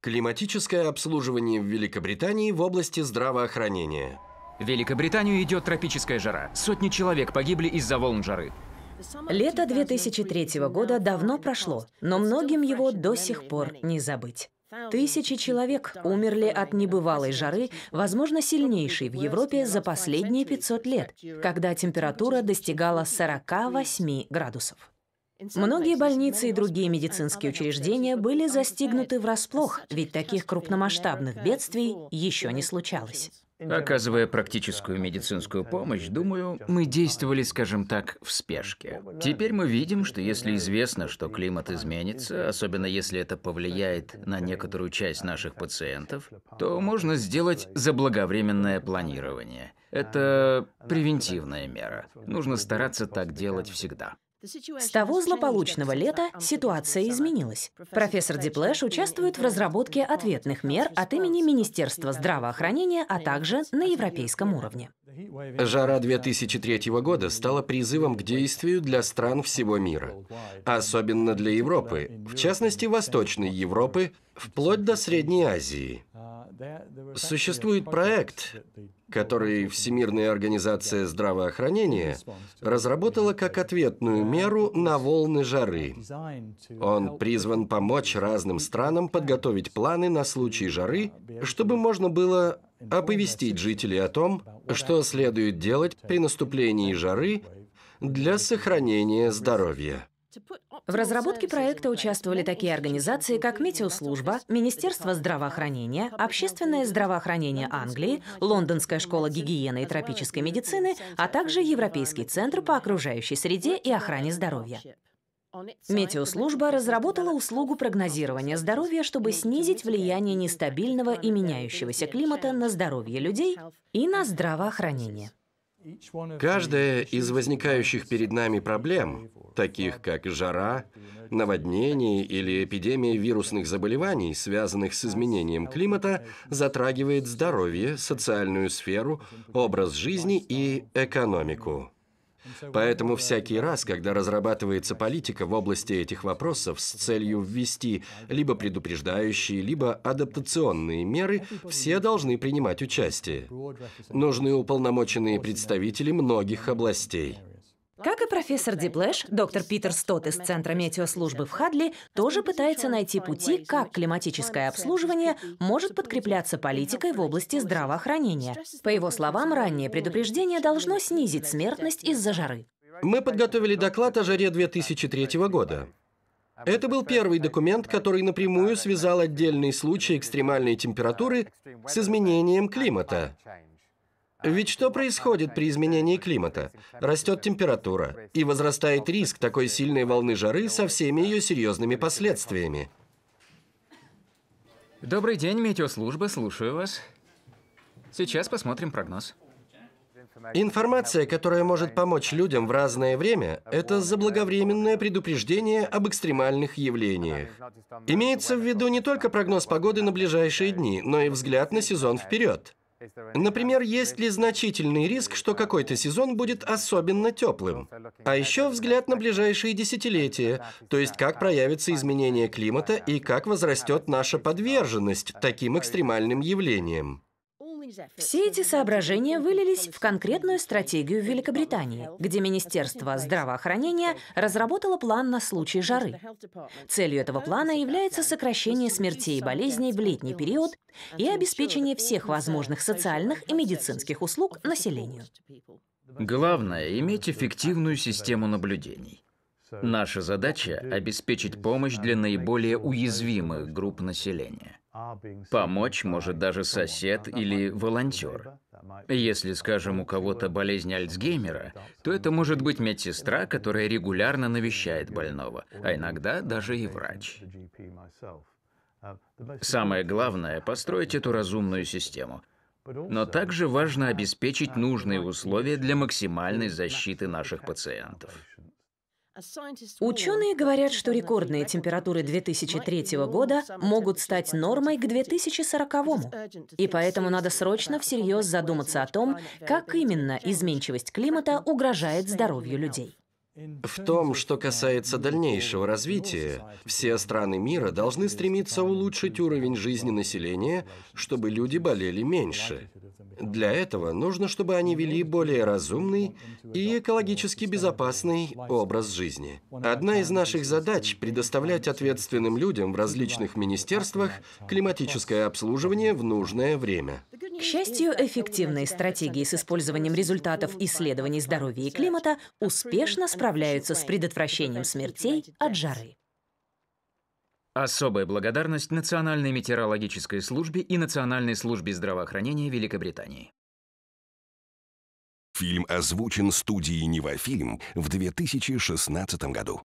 Климатическое обслуживание в Великобритании в области здравоохранения. В Великобританию идет тропическая жара. Сотни человек погибли из-за волн жары. Лето 2003 года давно прошло, но многим его до сих пор не забыть. Тысячи человек умерли от небывалой жары, возможно, сильнейшей в Европе за последние 500 лет, когда температура достигала 48 градусов. Многие больницы и другие медицинские учреждения были застигнуты врасплох, ведь таких крупномасштабных бедствий еще не случалось. Оказывая практическую медицинскую помощь, думаю, мы действовали, скажем так, в спешке. Теперь мы видим, что если известно, что климат изменится, особенно если это повлияет на некоторую часть наших пациентов, то можно сделать заблаговременное планирование. Это превентивная мера. Нужно стараться так делать всегда. С того злополучного лета ситуация изменилась. Профессор Диплэш участвует в разработке ответных мер от имени Министерства здравоохранения, а также а на европейском уровне. Жара 2003 года стала призывом к действию для стран всего мира, особенно для Европы, в частности Восточной Европы, вплоть до Средней Азии. Существует проект, который Всемирная организация здравоохранения разработала как ответную меру на волны жары. Он призван помочь разным странам подготовить планы на случай жары, чтобы можно было оповестить жителей о том, что следует делать при наступлении жары для сохранения здоровья. В разработке проекта участвовали такие организации, как Метеослужба, Министерство здравоохранения, Общественное здравоохранение Англии, Лондонская школа гигиены и тропической медицины, а также Европейский центр по окружающей среде и охране здоровья. Метеослужба разработала услугу прогнозирования здоровья, чтобы снизить влияние нестабильного и меняющегося климата на здоровье людей и на здравоохранение. Каждая из возникающих перед нами проблем, таких как жара, наводнение или эпидемия вирусных заболеваний, связанных с изменением климата, затрагивает здоровье, социальную сферу, образ жизни и экономику. Поэтому всякий раз, когда разрабатывается политика в области этих вопросов с целью ввести либо предупреждающие, либо адаптационные меры, все должны принимать участие. Нужны уполномоченные представители многих областей. Как и профессор Диблэш, доктор Питер Стот из Центра метеослужбы в Хадли тоже пытается найти пути, как климатическое обслуживание может подкрепляться политикой в области здравоохранения. По его словам, раннее предупреждение должно снизить смертность из-за жары. Мы подготовили доклад о жаре 2003 года. Это был первый документ, который напрямую связал отдельные случаи экстремальной температуры с изменением климата. Ведь что происходит при изменении климата? Растет температура, и возрастает риск такой сильной волны жары со всеми ее серьезными последствиями. Добрый день, метеослужба, слушаю вас. Сейчас посмотрим прогноз. Информация, которая может помочь людям в разное время, это заблаговременное предупреждение об экстремальных явлениях. Имеется в виду не только прогноз погоды на ближайшие дни, но и взгляд на сезон вперед. Например, есть ли значительный риск, что какой-то сезон будет особенно теплым? А еще взгляд на ближайшие десятилетия, то есть как проявится изменение климата и как возрастет наша подверженность таким экстремальным явлениям. Все эти соображения вылились в конкретную стратегию Великобритании, где Министерство здравоохранения разработало план на случай жары. Целью этого плана является сокращение смертей и болезней в летний период и обеспечение всех возможных социальных и медицинских услуг населению. Главное – иметь эффективную систему наблюдений. Наша задача – обеспечить помощь для наиболее уязвимых групп населения. Помочь может даже сосед или волонтер. Если, скажем, у кого-то болезнь Альцгеймера, то это может быть медсестра, которая регулярно навещает больного, а иногда даже и врач. Самое главное – построить эту разумную систему. Но также важно обеспечить нужные условия для максимальной защиты наших пациентов. Ученые говорят, что рекордные температуры 2003 года могут стать нормой к 2040. му И поэтому надо срочно всерьез задуматься о том, как именно изменчивость климата угрожает здоровью людей. В том, что касается дальнейшего развития, все страны мира должны стремиться улучшить уровень жизни населения, чтобы люди болели меньше. Для этого нужно, чтобы они вели более разумный и экологически безопасный образ жизни. Одна из наших задач – предоставлять ответственным людям в различных министерствах климатическое обслуживание в нужное время. К счастью, эффективные стратегии с использованием результатов исследований здоровья и климата успешно справляются с предотвращением смертей от жары. Особая благодарность Национальной метеорологической службе и Национальной службе здравоохранения Великобритании. Фильм озвучен студией «Невофильм» в 2016 году.